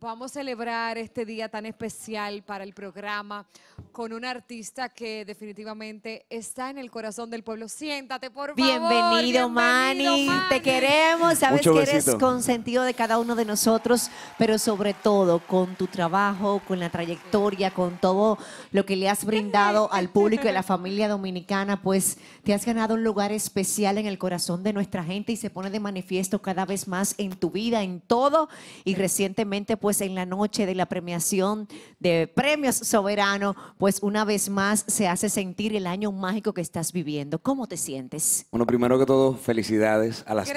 Vamos podamos celebrar este día tan especial para el programa con un artista que definitivamente está en el corazón del pueblo. Siéntate, por favor. Bienvenido, Manny. Te queremos. Sabes que eres consentido de cada uno de nosotros, pero sobre todo con tu trabajo, con la trayectoria, con todo lo que le has brindado al público y a la familia dominicana, pues te has ganado un lugar especial en el corazón de nuestra gente y se pone de manifiesto cada vez más en tu vida, en todo y recientemente pues en la noche de la premiación de Premios Soberano, pues una vez más se hace sentir el año mágico que estás viviendo. ¿Cómo te sientes? Bueno, primero que todo, felicidades a las dos.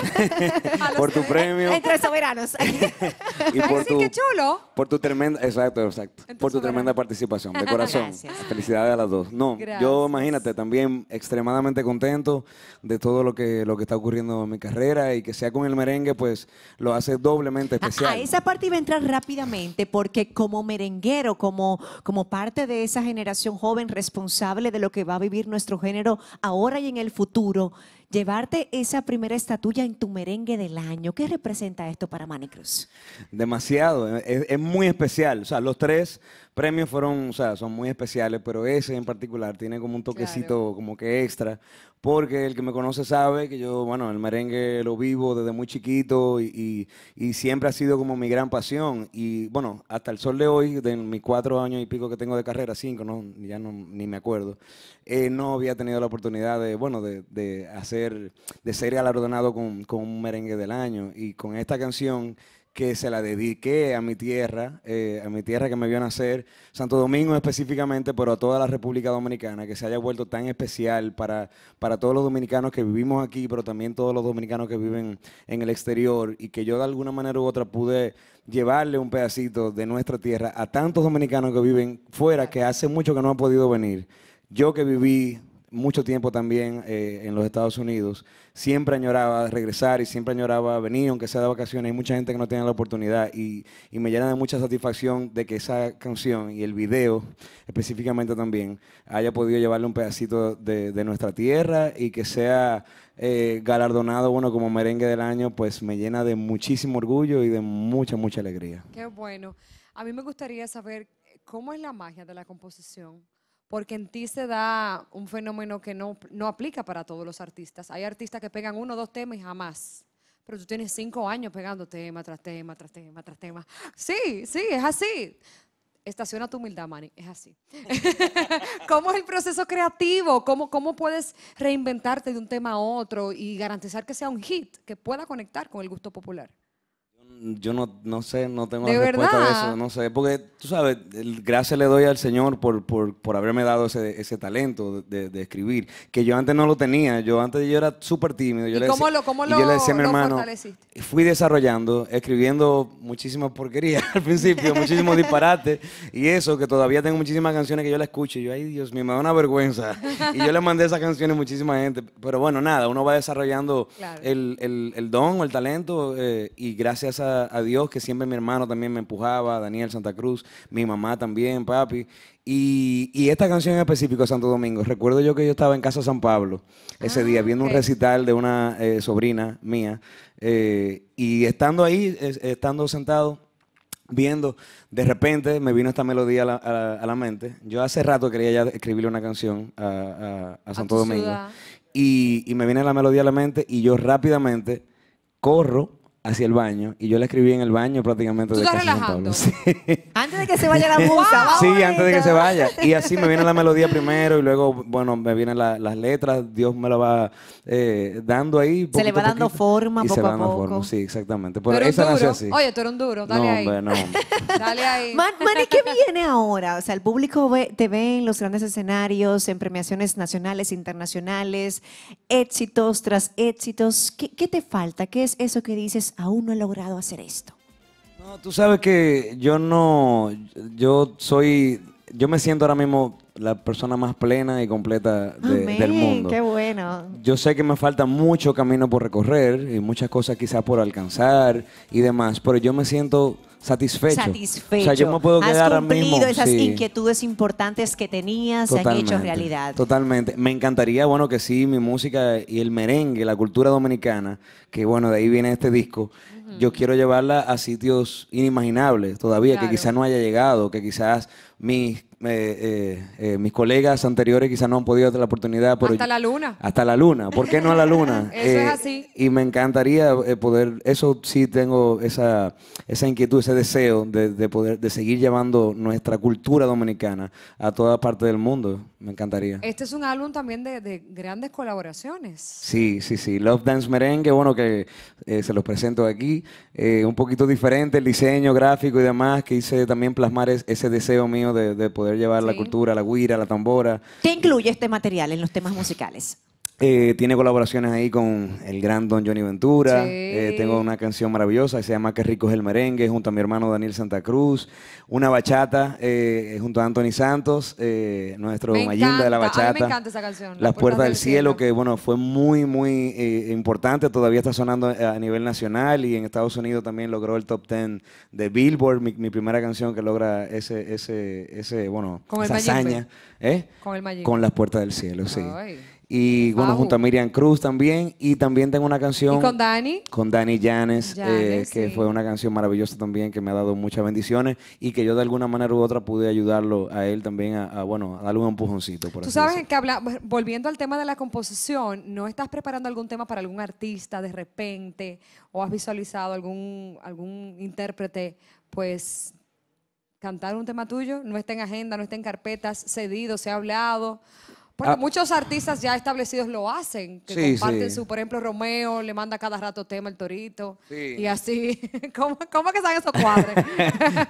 Gracias. por tu premio. Entre soberanos. y por tu, chulo. Por tu tremenda, exacto, exacto. por tu tremenda participación, de corazón. Gracias. Felicidades a las dos. No, yo imagínate, también extremadamente contento de todo lo que, lo que está ocurriendo en mi carrera y que sea con el merengue, pues lo hace doblemente especial y a entrar rápidamente porque como merenguero, como, como parte de esa generación joven responsable de lo que va a vivir nuestro género ahora y en el futuro, llevarte esa primera estatua en tu merengue del año. ¿Qué representa esto para Manicruz? Demasiado, es, muy especial. O sea, los tres premios fueron, o sea, son muy especiales, pero ese en particular tiene como un toquecito como que extra, porque el que me conoce sabe que yo, bueno, el merengue lo vivo desde muy chiquito y, siempre ha sido como mi gran pasión. Y bueno, hasta el sol de hoy, de mis cuatro años y pico que tengo de carrera, cinco, no, ya no, ni me acuerdo, eh, no había tenido la oportunidad de, bueno, de hacer de ser galardonado con, un merengue del año. Y con esta canción que se la dediqué a mi tierra, eh, a mi tierra que me vio nacer, Santo Domingo específicamente, pero a toda la República Dominicana, que se haya vuelto tan especial para, para todos los dominicanos que vivimos aquí, pero también todos los dominicanos que viven en el exterior, y que yo de alguna manera u otra pude llevarle un pedacito de nuestra tierra a tantos dominicanos que viven fuera, que hace mucho que no han podido venir. Yo que viví mucho tiempo también eh, en los Estados Unidos, siempre añoraba regresar y siempre añoraba venir, aunque sea de vacaciones. Hay mucha gente que no tiene la oportunidad y, me llena de mucha satisfacción de que esa canción y el video específicamente también haya podido llevarle un pedacito de, nuestra tierra y que sea eh, galardonado, bueno, como merengue del año, pues me llena de muchísimo orgullo y de mucha, mucha alegría. Qué bueno. A mí me gustaría saber cómo es la magia de la composición porque en ti se da un fenómeno que no, no aplica para todos los artistas. Hay artistas que pegan uno o dos temas y jamás. Pero tú tienes cinco años pegando tema tras tema, tras tema, tras tema. Sí, sí, es así. Estaciona tu humildad, Manny, es así. ¿Cómo es el proceso creativo? ¿Cómo, ¿Cómo puedes reinventarte de un tema a otro y garantizar que sea un hit que pueda conectar con el gusto popular? yo no, no sé, no tengo respuesta de eso, no sé, porque tú sabes, gracias le doy al Señor por, por, por haberme dado ese, ese talento de, escribir, que yo antes no lo tenía, yo antes yo era súper tímido. Yo le decía, a mi hermano, fui desarrollando, escribiendo muchísimas porquerías al principio, muchísimos disparates, y eso, que todavía tengo muchísimas canciones que yo la escucho, y yo, ay Dios me da una vergüenza. Y yo le mandé esas canciones a muchísima gente, pero bueno, nada, uno va desarrollando el, el, don o el talento, eh, y gracias a a, Dios, que siempre mi hermano también me empujaba, Daniel Santa Cruz, mi mamá también, papi. Y, esta canción en específico, Santo Domingo, recuerdo yo que yo estaba en Casa San Pablo ese día, ah, viendo un recital de una eh, sobrina mía, eh, y estando ahí, estando sentado, viendo, de repente me vino esta melodía a la, mente. Yo hace rato quería ya escribirle una canción a, Santo Domingo. Y, y, me viene la melodía a la mente y yo rápidamente corro hacia el baño y yo la escribí en el baño prácticamente. ¿Tú de estás casa relajando? Antes de que se vaya la música. sí, antes de que se vaya. Y así me viene la melodía primero y luego, bueno, me vienen las letras, Dios me la va eh, dando ahí. se le va dando forma y poco va dando poco. Forma. Sí, exactamente. Pero esa esa nació así. Oye, tú eres un duro, dale no, ahí. Hombre, no. dale ahí. Man, qué viene ahora? O sea, el público te ve en los grandes escenarios, en premiaciones nacionales, internacionales, éxitos tras éxitos. qué te falta? ¿Qué es eso que dices? aún no he logrado hacer esto? No, tú sabes que yo no, yo soy, yo me siento ahora mismo la persona más plena y completa del mundo. Qué bueno. Yo sé que me falta mucho camino por recorrer y muchas cosas quizás por alcanzar y demás, pero yo me siento satisfecho. Satisfecho. O sea, yo me puedo quedar a cumplido mismo, esas inquietudes importantes que tenías, se han hecho realidad. Totalmente. Me encantaría, bueno, que sí, mi música y el merengue, la cultura dominicana, que bueno, de ahí viene este disco. Yo quiero llevarla a sitios inimaginables todavía, que quizás no haya llegado, que quizás mis eh, eh, eh, mis colegas anteriores quizás no han podido tener la oportunidad. hasta la luna. Hasta la luna. ¿Por qué no a la luna? eso es eh, así. Y me encantaría poder, eso sí tengo esa, esa inquietud, ese deseo de, poder, de seguir llevando nuestra cultura dominicana a toda parte del mundo. Me encantaría. Este es un álbum también de, grandes colaboraciones. Sí, sí, sí. Love Dance Merengue, bueno, que se los presento aquí. un poquito diferente el diseño gráfico y demás, que hice también plasmar ese deseo mío de poder llevar la cultura, la guira, la tambora. ¿Qué incluye este material en los temas musicales? Eh, tiene colaboraciones ahí con el gran Don Johnny Ventura. Eh, tengo una canción maravillosa que se llama Qué rico es el merengue, junto a mi hermano Daniel Santa Cruz. Una bachata eh, junto a Anthony Santos, nuestro Mayinda de la bachata. A mí me encanta esa canción. Las puertas, del, cielo, que bueno, fue muy, muy importante. Todavía está sonando a nivel nacional y en Estados Unidos también logró el top 10 de Billboard, mi, primera canción que logra ese, ese, ese bueno, esa hazaña. Con las puertas del cielo, sí. Y bueno, junto a Miriam Cruz también. Y también tengo una canción. con Dani? Con Dani Llanes, eh, que fue una canción maravillosa también, que me ha dado muchas bendiciones y que yo de alguna manera u otra pude ayudarlo a él también a, bueno, a darle un empujoncito. Por Tú sabes que habla, volviendo al tema de la composición, ¿no estás preparando algún tema para algún artista de repente? ¿O has visualizado algún, algún intérprete, pues, cantar un tema tuyo? No está en agenda, no está en carpetas, cedido, se ha hablado. Ah. muchos artistas ya establecidos lo hacen, que comparten su, por ejemplo, Romeo le manda cada rato tema el torito y así. ¿Cómo, ¿Cómo, que salen esos cuadros?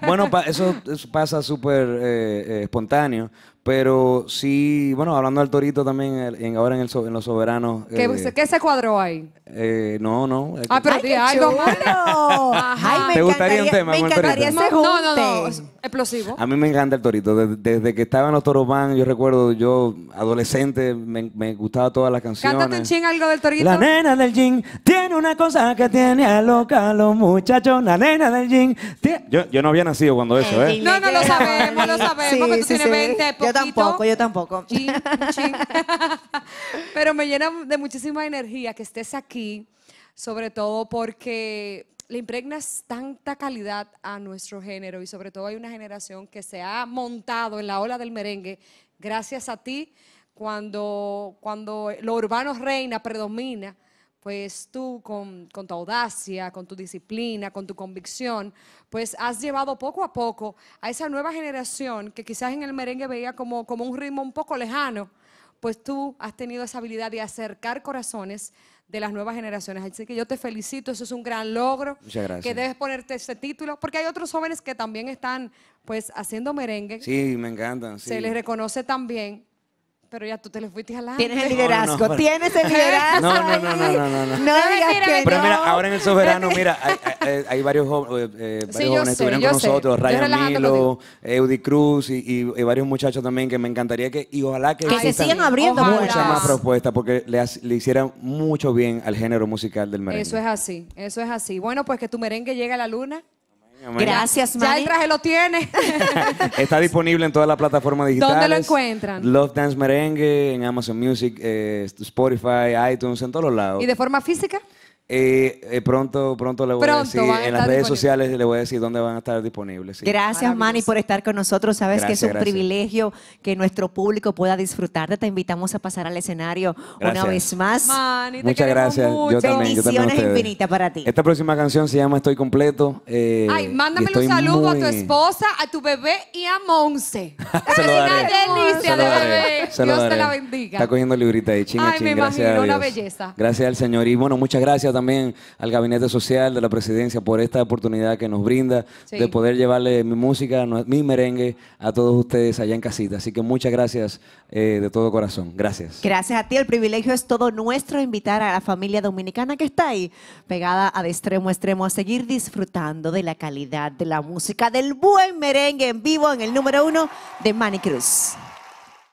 bueno, eso, pasa súper eh, eh, espontáneo, pero sí, bueno, hablando del Torito también, en- ahora en, el en Los Soberanos. ¿Qué, eh, qué se cuadró ahí? Eh, no, no. Ah, pero algo bueno. Ay, me ¿Te gustaría un tema Me ese No, no, no. Explosivo. A mí me encanta el Torito. Desde, que estaba en los Toros yo recuerdo, yo adolescente, me, me gustaba todas las canciones. Cántate un ching algo del torito. La nena del jean tiene una cosa que tiene a loca los muchachos. La nena del jean Yo, yo no había nacido cuando eso, ¿eh? No, no, lo sabemos, lo sabemos, que tú tienes 20 yo tampoco, yo tampoco. Pero me llena de muchísima energía que estés aquí, sobre todo porque le impregnas tanta calidad a nuestro género y sobre todo hay una generación que se ha montado en la ola del merengue gracias a ti cuando, cuando lo urbano reina, predomina pues tú con, tu audacia, con tu disciplina, con tu convicción, pues has llevado poco a poco a esa nueva generación que quizás en el merengue veía como, un ritmo un poco lejano, pues tú has tenido esa habilidad de acercar corazones de las nuevas generaciones. Así que yo te felicito, eso es un gran logro. Muchas gracias. Que debes ponerte ese título, porque hay otros jóvenes que también están pues haciendo merengue. Sí, me encantan. Se les reconoce también pero ya tú te le fuiste jalando. Tienes el liderazgo, no, no, tienes el liderazgo. No, no, no, no, no, no. digas que Pero mira, ahora en el soberano, mira, hay, varios, eh, eh varios jóvenes que estuvieron con nosotros, Ryan Milo, Eudy Cruz y, y, varios muchachos también que me encantaría que, y ojalá que, que se sigan abriendo muchas más propuestas porque le, le hicieran mucho bien al género musical del merengue. Eso es así, eso es así. Bueno, pues que tu merengue llegue a la luna. Gracias, Manny. Ya el traje lo tiene. Está disponible en todas las plataformas digitales. ¿Dónde lo encuentran? Love Dance Merengue, en Amazon Music, eh, Spotify, iTunes, en todos los lados. ¿Y de forma física? Eh, eh, pronto, pronto le voy a decir, en las redes sociales le voy a decir dónde van a estar disponibles. Gracias, Manny, por estar con nosotros. Sabes que es un privilegio que nuestro público pueda disfrutarte. Te invitamos a pasar al escenario una vez más. Muchas gracias. Yo también, infinitas para ti. Esta próxima canción se llama Estoy completo. Eh, Ay, mándame un saludo a tu esposa, a tu bebé y a Monse. es una delicia de bebé. Dios te la bendiga. Está cogiendo librita ahí, chinga, Ay, me una belleza. Gracias al Señor. Y bueno, muchas gracias también también al Gabinete Social de la Presidencia por esta oportunidad que nos brinda de poder llevarle mi música, mi merengue a todos ustedes allá en casita. Así que muchas gracias eh, de todo corazón. Gracias. Gracias a ti. El privilegio es todo nuestro invitar a la familia dominicana que está ahí, pegada a de extremo a extremo, a seguir disfrutando de la calidad de la música, del buen merengue en vivo en el número uno de Manny Cruz.